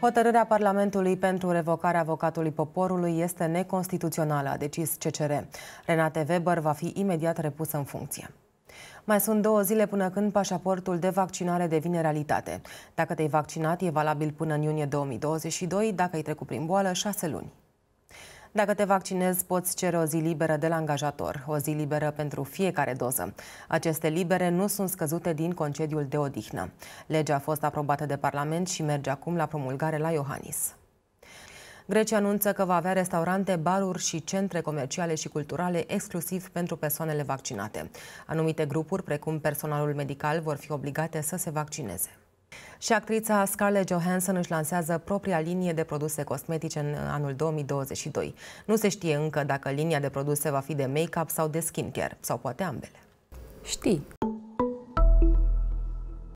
Hotărârea Parlamentului pentru revocarea avocatului poporului este neconstituțională, a decis CCR. Renate Weber va fi imediat repusă în funcție. Mai sunt două zile până când pașaportul de vaccinare devine realitate. Dacă te-ai vaccinat, e valabil până în iunie 2022, dacă ai trecut prin boală, șase luni. Dacă te vaccinezi, poți cere o zi liberă de la angajator, o zi liberă pentru fiecare doză. Aceste libere nu sunt scăzute din concediul de odihnă. Legea a fost aprobată de Parlament și merge acum la promulgare la Iohannis. Grecia anunță că va avea restaurante, baruri și centre comerciale și culturale exclusiv pentru persoanele vaccinate. Anumite grupuri, precum personalul medical, vor fi obligate să se vaccineze și actrița Scarlett Johansson își lansează propria linie de produse cosmetice în uh, anul 2022. Nu se știe încă dacă linia de produse va fi de make-up sau de skincare, sau poate ambele. Știi!